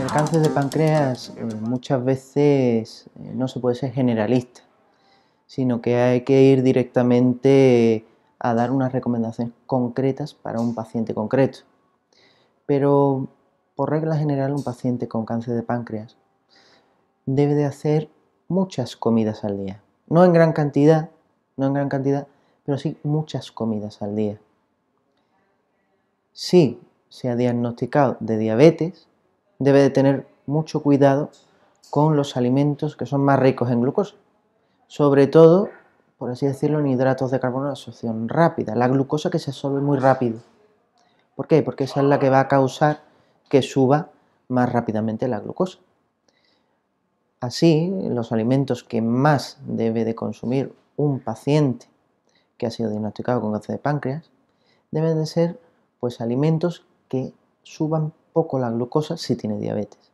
El cáncer de páncreas eh, muchas veces eh, no se puede ser generalista, sino que hay que ir directamente a dar unas recomendaciones concretas para un paciente concreto. Pero por regla general un paciente con cáncer de páncreas debe de hacer muchas comidas al día. No en gran cantidad, no en gran cantidad, pero sí muchas comidas al día si se ha diagnosticado de diabetes, debe de tener mucho cuidado con los alimentos que son más ricos en glucosa, sobre todo, por así decirlo, en hidratos de carbono de absorción rápida, la glucosa que se absorbe muy rápido. ¿Por qué? Porque esa es la que va a causar que suba más rápidamente la glucosa. Así, los alimentos que más debe de consumir un paciente que ha sido diagnosticado con cáncer de páncreas deben de ser pues alimentos que suban poco la glucosa si tiene diabetes.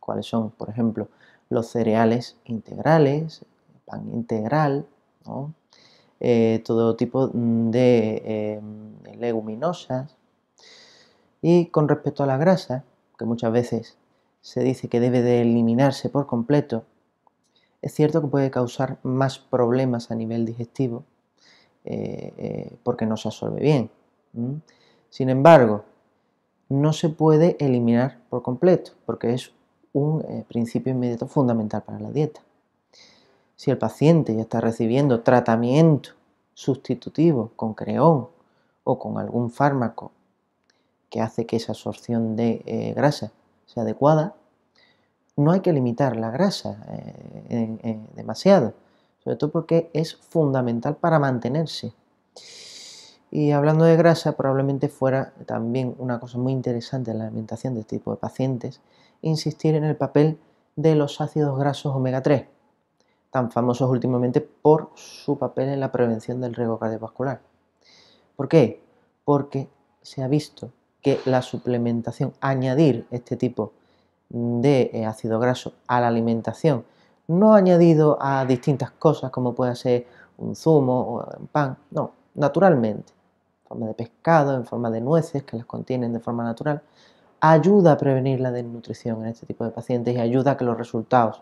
¿Cuáles son? Por ejemplo, los cereales integrales, pan integral, eh, todo tipo de eh, leguminosas. Y con respecto a la grasa, que muchas veces se dice que debe de eliminarse por completo, es cierto que puede causar más problemas a nivel digestivo eh, porque no se absorbe bien. Sin embargo, no se puede eliminar por completo, porque es un eh, principio inmediato fundamental para la dieta. Si el paciente ya está recibiendo tratamiento sustitutivo con creón o con algún fármaco que hace que esa absorción de eh, grasa sea adecuada, no hay que limitar la grasa eh, demasiado, sobre todo porque es fundamental para mantenerse y hablando de grasa, probablemente fuera también una cosa muy interesante en la alimentación de este tipo de pacientes insistir en el papel de los ácidos grasos omega 3, tan famosos últimamente por su papel en la prevención del riesgo cardiovascular. ¿Por qué? Porque se ha visto que la suplementación, añadir este tipo de eh, ácido graso a la alimentación, no añadido a distintas cosas como puede ser un zumo o un pan, no, naturalmente, en forma de pescado, en forma de nueces que las contienen de forma natural, ayuda a prevenir la desnutrición en este tipo de pacientes y ayuda a que los resultados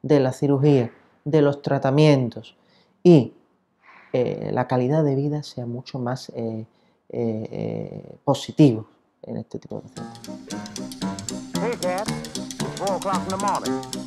de la cirugía, de los tratamientos y eh, la calidad de vida sea mucho más eh, eh positivo en este tipo de pacientes.